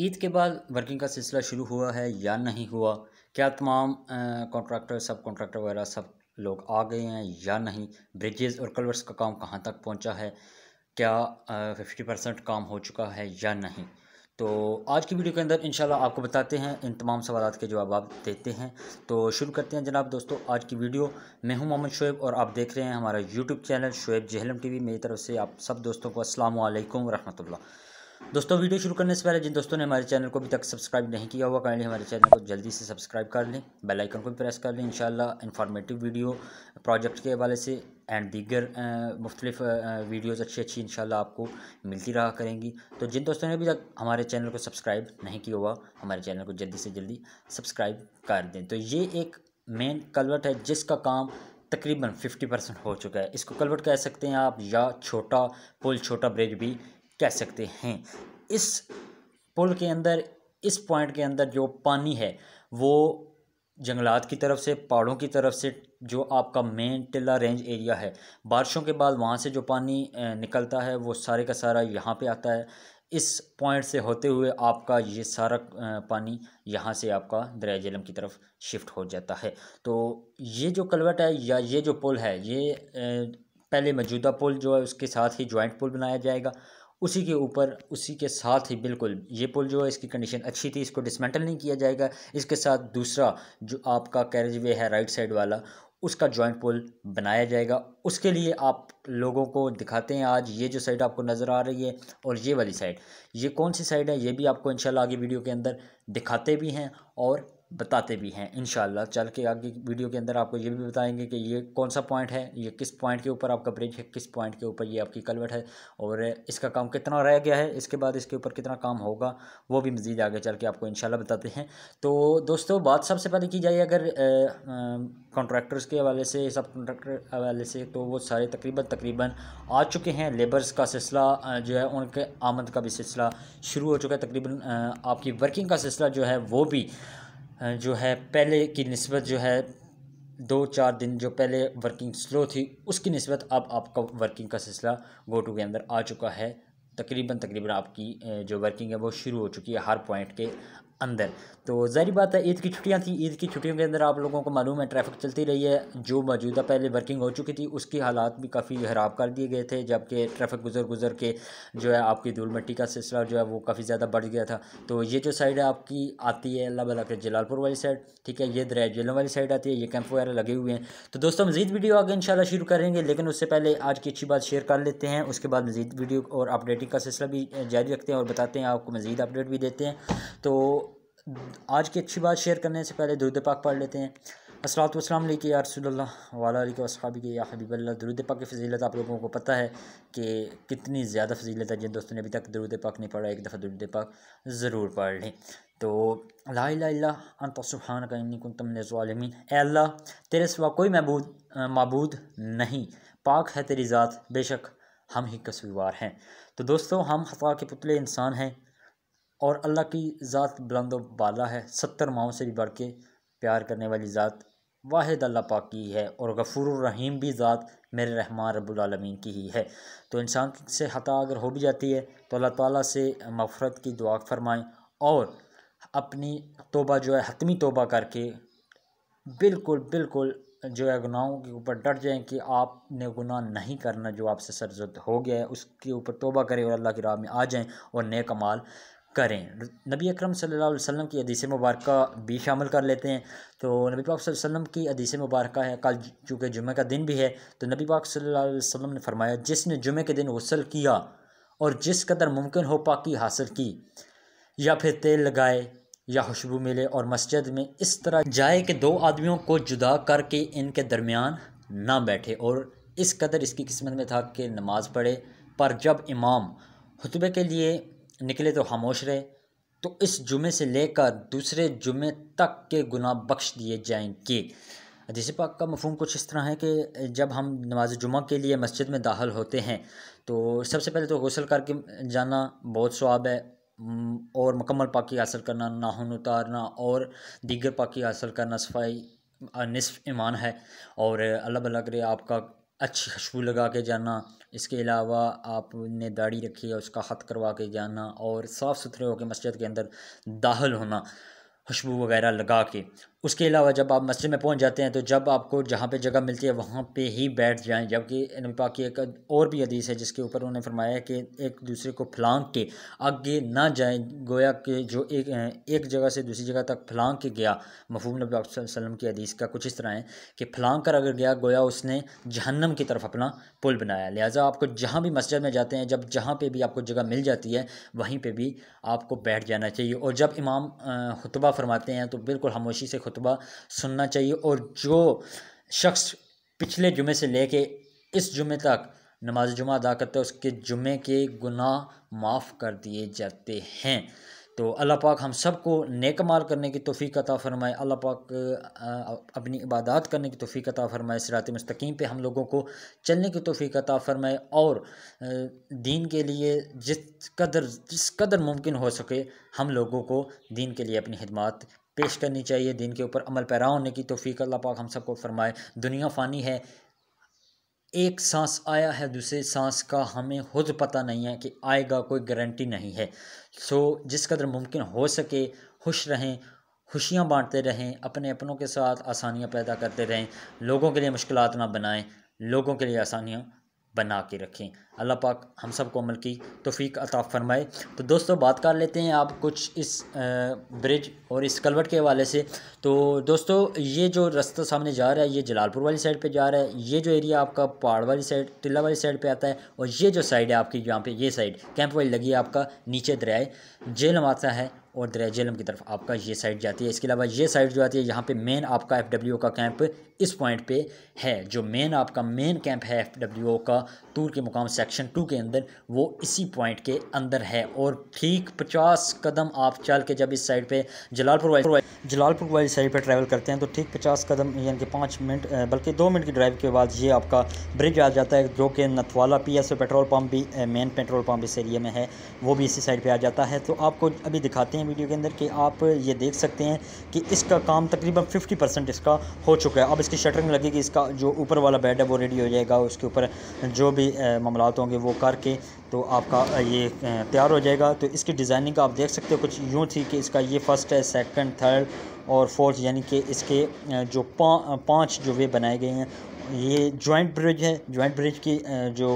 ईद के बाद वर्किंग का सिलसिला शुरू हुआ है या नहीं हुआ क्या तमाम कॉन्ट्रैक्टर सब कॉन्ट्रैक्टर वगैरह सब लोग आ गए हैं या नहीं ब्रिजेज़ और कलवर्स का काम कहाँ तक पहुँचा है क्या फिफ्टी परसेंट काम हो चुका है या नहीं तो आज की वीडियो के अंदर इंशाल्लाह आपको बताते हैं इन तमाम सवाल के जवाब आप देते हैं तो शुरू करते हैं जनाब दोस्तों आज की वीडियो मैं हूं मोहम्मद शुएब और आप देख रहे हैं हमारा YouTube channel Shoaib Jhelum TV मेरी तरफ से आप सब दोस्तों को असल वालेकुम दोस्तों वीडियो शुरू करने से पहले जिन दोस्तों ने हमारे चैनल को अभी तक सब्सक्राइब नहीं किया हुआ काइंडली हमारे चैनल को जल्दी से सब्सक्राइब कर लें बेल आइकन को भी प्रेस कर लें इंशाल्लाह इन्फॉर्मेटिव वीडियो प्रोजेक्ट के हवाले से एंड दीगर मुख्तलिफ वीडियोस अच्छी अच्छी इंशाल्लाह आपको मिलती रहा करेंगी तो जिन दोस्तों ने अभी तक हमारे चैनल को सब्सक्राइब नहीं किया हुआ हमारे चैनल को जल्दी से जल्दी सब्सक्राइब कर दें तो ये एक मेन कलवट है जिसका काम तकरीबन फिफ्टी परसेंट हो चुका है इसको कलवट कह सकते हैं आप या छोटा पुल छोटा ब्रिज भी कह सकते हैं इस पुल के अंदर इस पॉइंट के अंदर जो पानी है वो जंगलात की तरफ से पहाड़ों की तरफ से जो आपका मेन टिल्ला रेंज एरिया है बारिशों के बाद वहाँ से जो पानी निकलता है वो सारे का सारा यहाँ पे आता है इस पॉइंट से होते हुए आपका ये सारा पानी यहाँ से आपका दरिया झेलम की तरफ शिफ्ट हो जाता है तो ये जो कलवट है या ये जो पुल है ये पहले मौजूदा पुल जो है उसके साथ ही जॉइंट पुल बनाया जाएगा उसी के ऊपर उसी के साथ ही बिल्कुल ये पुल जो है इसकी कंडीशन अच्छी थी इसको डिसमेंटल नहीं किया जाएगा इसके साथ दूसरा जो आपका कैरेज वे है राइट साइड वाला उसका जॉइंट पुल बनाया जाएगा उसके लिए आप लोगों को दिखाते हैं आज ये जो साइड आपको नज़र आ रही है और ये वाली साइड ये कौन सी साइड है ये भी आपको इंशाल्लाह आगे वीडियो के अंदर दिखाते भी हैं और बताते भी हैं इन चल के आगे वीडियो के अंदर आपको ये भी बताएंगे कि ये कौन सा पॉइंट है ये किस पॉइंट के ऊपर आपका ब्रिज है किस पॉइंट के ऊपर ये आपकी कलवट है और इसका काम कितना रह गया है इसके बाद इसके ऊपर कितना काम होगा वो भी मज़ीद आगे चल के आपको इन बताते हैं तो दोस्तों बात सबसे पहले की जाए अगर कॉन्ट्रैक्टर्स के हवाले से सब कॉन्ट्रैक्टर हवाले से तो वो सारे तकरीबन तकरीबन आ चुके हैं लेबर्स का सिलसिला जो है उनके आमद का भी सिलसिला शुरू हो चुका है तकरीबन आपकी वर्किंग का सिलसिला जो है वो भी जो है पहले की नस्बत जो है दो चार दिन जो पहले वर्किंग स्लो थी उसकी नस्बत अब आपका वर्किंग का सिलसिला गोटू के अंदर आ चुका है तकरीबन तकरीबन आपकी जो वर्किंग है वो शुरू हो चुकी है हर पॉइंट के अंदर तो जारी बात है ईद की छुट्टियां थी ईद की छुट्टियों के अंदर आप लोगों को मालूम है ट्रैफिक चलती रही है जो मौजूदा पहले वर्किंग हो चुकी थी उसकी हालात भी काफ़ी खराब कर दिए गए थे जबकि ट्रैफिक गुजर गुजर के जो है आपकी धूल मिट्टी का सिलसिला जो है वो काफ़ी ज़्यादा बढ़ गया था तो ये जो साइड है आपकी आती है अल्लाह भला के जलालपुर वाली साइड ठीक है ये दरिया जेलों वाली साइड आती है ये कैंप वगैरह लगे हुए हैं तो दोस्तों मजीद वीडियो आगे इन शुरू करेंगे लेकिन उससे पहले आज की अच्छी बात शेयर कर लेते हैं उसके बाद मजीद वीडियो और अपडेटिंग का सिलसिला भी जारी रखते हैं और बताते हैं आपको मजीद अपडेट भी देते हैं तो हम्म। आज की अच्छी बात शेयर करने से पहले दुरुद पाक पढ़ लेते हैं असलात वसलाम या के वसाबी के हबीबल्ला पाक की फजीलत आप लोगों को पता है कि कितनी ज़्यादा फजीलत है जिन दोस्तों ने अभी तक दुरुद पाक नहीं पढ़ा एक दफ़ा दुरुद पाक ज़रूर पढ़ लें तो लाला लातसुबहान का तेरे सिवा कोई महबूद मबूद नहीं पाक है तेरी ज़ात बेशक हम ही कसूरवार हैं तो दोस्तों हम हफा के पुतले इंसान हैं और अल्लाह की ज़ात बुलंद बाला है सत्तर माओं से भी बढ़ के प्यार करने वाली ज़ात वाहिद अल्लाह पाक की है और गफूर रहीम भी ज़ात मेरे रहमान रबालमीन की ही है तो इंसान से हता अगर हो भी जाती है तो अल्लाह ताला से मफरत की दुआ फरमाएँ और अपनी तोबा जो है हतमी तोबा करके बिल्कुल बिल्कुल जो है गुनाहों के ऊपर डट जाएँ कि आपने गुनाह नहीं करना जो आपसे सरजद हो गया है उसके ऊपर तोबा करें और अल्लाह की राह में आ जाएँ और नेक अमाल करें नबी अक्रम सम की अदीस मुबारक भी शामिल कर लेते हैं तो नबी पाक वसम की अदीस मुबारक है कल चूँकि जुमे का दिन भी है तो नबी पाक सल्लल्लाहु ने फरमाया जिसने जुमे के दिन गसल किया और जिस कदर मुमकिन हो पाकि हासिल की या फिर तेल लगाए या खुशबू मिले और मस्जिद में इस तरह जाए कि दो आदमियों को जुदा करके इनके दरमियान ना बैठे और इस कदर इसकी किस्मत में था कि नमाज़ पढ़े पर जब इमाम खुतबे के लिए निकले तो खामोश रहे तो इस जुमे से लेकर दूसरे जुमे तक के गुनाह बख्श दिए जाएंगे अदीस पाक का मफहम कुछ इस तरह है कि जब हम नमाज जुमा के लिए मस्जिद में दाखिल होते हैं तो सबसे पहले तो गसल करके जाना बहुत स्वाब है और मकम्मल पाकि हासिल करना नाहन उतारना और दीगर पाकि हासिल करना सफाई निसफ ईमान है और अल्लाह भला करे आपका अच्छी खुशबू लगा के जाना इसके अलावा आपने दाढ़ी रखी है उसका हथ करवा के जाना और साफ़ सुथरे होकर मस्जिद के अंदर दाखिल होना खुशबू वगैरह लगा के उसके अलावा जब आप मस्जिद में पहुंच जाते हैं तो जब आपको जहाँ पे जगह मिलती है वहाँ पे ही बैठ जाएं जबकि नबी पाक की एक और भी हदीस है जिसके ऊपर उन्होंने फरमाया कि एक दूसरे को फलांग के आगे ना जाए गोया के जो एक एक जगह से दूसरी जगह तक फलांग के गया मफहूम नबी वसल्लम की हदीस का कुछ इस तरह है कि फ्लांग कर अगर गया गोया उसने जहन्नम की तरफ अपना पुल बनाया लिहाजा आपको जहाँ भी मस्जिद में जाते हैं जब जहाँ पर भी आपको जगह मिल जाती है वहीं पर भी आपको बैठ जाना चाहिए और जब इमाम खुतबा फरमाते हैं तो बिल्कुल खामोशी से खुतबा सुनना चाहिए और जो शख्स पिछले जुमे से लेके इस जुमे तक नमाज जुमा अदा करता है उसके जुमे के गुनाह माफ़ कर दिए जाते हैं तो अल्लाह पाक हम सबको नेक माल करने की तोफ़ी अता फ़रमाए अल्लाह पाक अपनी इबादत करने की तोफ़ी अता फ़रमाए सरात मस्तकीम पे हम लोगों को चलने की तोफ़ी अता फ़रमाए और दीन के लिए जिस कदर जिस कदर मुमकिन हो सके हम लोगों को दीन के लिए अपनी खदमात पेश करनी चाहिए दिन के ऊपर अमल पैरा होने की तोफ़ी अल्लाह पाक हम सबको फरमाए दुनिया फ़ानी है एक सांस आया है दूसरे सांस का हमें खुद पता नहीं है कि आएगा कोई गारंटी नहीं है सो जिस कदर मुमकिन हो सके खुश रहें खुशियाँ बांटते रहें अपने अपनों के साथ आसानियाँ पैदा करते रहें लोगों के लिए मुश्किल ना बनाएं लोगों के लिए आसानियाँ बना के रखें अल्लाह पाक हम सब को अमल की तोफ़ी अता फ़रमाए तो दोस्तों बात कर लेते हैं आप कुछ इस ब्रिज और इस कलवट के हवाले से तो दोस्तों ये जो रास्ता सामने जा रहा है ये जलालपुर वाली साइड पे जा रहा है ये जो एरिया आपका पहाड़ वाली साइड टिल्ला वाली साइड पे आता है और ये जो साइड है आपकी यहाँ पे ये साइड कैंप वाली लगी है आपका नीचे दरियाए जेल आता है और दरेजलम की तरफ आपका ये साइड जाती है इसके अलावा ये साइड जो आती है यहाँ पे मेन आपका एफ डब्ल्यू का कैंप इस पॉइंट पे है जो मेन आपका मेन कैंप है एफ डब्ल्यू का टूर के मुकाम सेक्शन टू के अंदर वो इसी पॉइंट के अंदर है और ठीक पचास कदम आप चल के जब इस साइड पर जलालपुर वाली जलालपुर वाली साइड पर ट्रैवल करते हैं तो ठीक पचास कदम यानी कि पाँच मिनट बल्कि दो मिनट की ड्राइव के बाद ये आपका ब्रिज आ जाता है जो कि नथवाला पी पेट्रोल पम्प भी मेन पेट्रोल पम्प इस एरिए में है वो भी इसी साइड पर आ जाता है तो आपको अभी दिखाते हैं हैं वीडियो के अंदर कि आप ये देख सकते हैं कि इसका काम तकरीबन 50 परसेंट इसका हो चुका है अब इसकी शटरिंग लगेगी इसका जो ऊपर वाला बेड है वो रेडी हो जाएगा उसके ऊपर जो भी मामलात होंगे वो करके तो आपका ये तैयार हो जाएगा तो इसकी डिज़ाइनिंग आप देख सकते हो कुछ यूँ थी कि इसका ये फर्स्ट है सेकेंड थर्ड और फोर्थ यानी कि इसके जो पा, पाँच जो वे बनाए गए हैं ये जॉइंट ब्रिज है जॉइंट ब्रिज की जो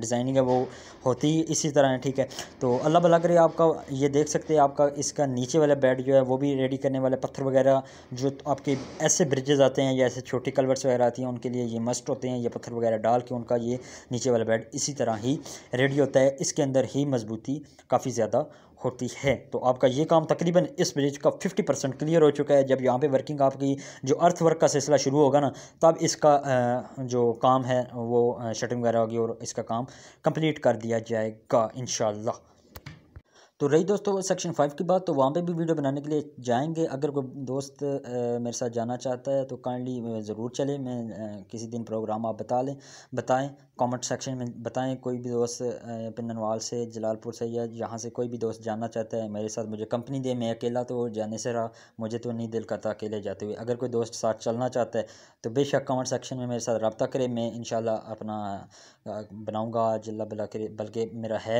डिज़ाइनिंग है वो होती ही इसी तरह है ठीक है तो अल्लाह भला करे आपका ये देख सकते हैं आपका इसका नीचे वाला बेड जो है वो भी रेडी करने वाले पत्थर वगैरह जो आपके ऐसे ब्रिजेज़ आते हैं या ऐसे छोटे कलवर्स वगैरह आती हैं उनके लिए ये मस्ट होते हैं ये पत्थर वगैरह डाल के उनका ये नीचे वाला बेड इसी तरह ही रेडी होता है इसके अंदर ही मजबूती काफ़ी ज़्यादा होती है तो आपका ये काम तकरीबन इस ब्रिज का 50 परसेंट क्लियर हो चुका है जब यहाँ पे वर्किंग आपकी जो अर्थ वर्क का सिलसिला शुरू होगा ना तब इसका जो काम है वो शटिंग वगैरह होगी और इसका काम कंप्लीट कर दिया जाएगा इन तो रही दोस्तों सेक्शन फाइव की बात तो वहाँ पे भी वीडियो बनाने के लिए जाएंगे अगर कोई दोस्त आ, मेरे साथ जाना चाहता है तो काइंडली ज़रूर चले मैं आ, किसी दिन प्रोग्राम आप बता लें बताएं कमेंट सेक्शन में बताएं कोई भी दोस्त पिंदनवाल से जलालपुर से या यहाँ से कोई भी दोस्त जाना चाहता है मेरे साथ मुझे कंपनी दे मैं अकेला तो जाने से रहा मुझे तो नहीं दिल करता अकेले जाते हुए अगर कोई दोस्त साथ चलना चाहता है तो बेशक कमेंट सेक्शन में मेरे साथ रबता करें मैं इन अपना बनाऊँगा आज अल्लाह भला करे बल्कि मेरा है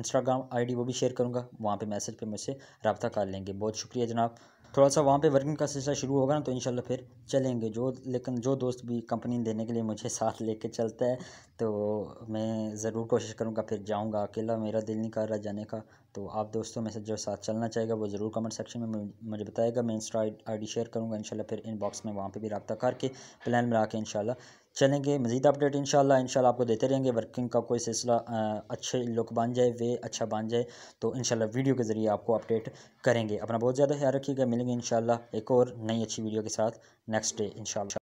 इंस्टाग्राम आईडी वो भी शेयर करूँगा वहाँ पे मैसेज पे मुझसे रबता कर लेंगे बहुत शुक्रिया जनाब थोड़ा सा वहाँ पे वर्किंग का सिलसिला शुरू होगा ना तो इन फिर चलेंगे जो लेकिन जो दोस्त भी कंपनी देने के लिए मुझे साथ लेके चलता है तो मैं ज़रूर कोशिश करूँगा फिर जाऊँगा अकेला मेरा दिल नहीं कर रहा जाने का तो आप दोस्तों में से जो साथ चलना चाहेगा वो ज़रूर कमेंट सेक्शन में मुझे बताएगा मैं इंस्टा आई डी शेयर करूँगा इन फिर इनबॉक्स में वहाँ पर भी रबता करके प्लान बना के इन चलेंगे मज़ीद अपडेट इन इन शाला आपको देते रहेंगे वर्किंग का कोई सिलसिला अच्छे लुक बन जाए वे अच्छा बन जाए तो इंशाल्लाह वीडियो के ज़रिए आपको अपडेट करेंगे अपना बहुत ज़्यादा ख्याल रखिएगा मिलेंगे शाला एक और नई अच्छी वीडियो के साथ नेक्स्ट डे इंशाल्लाह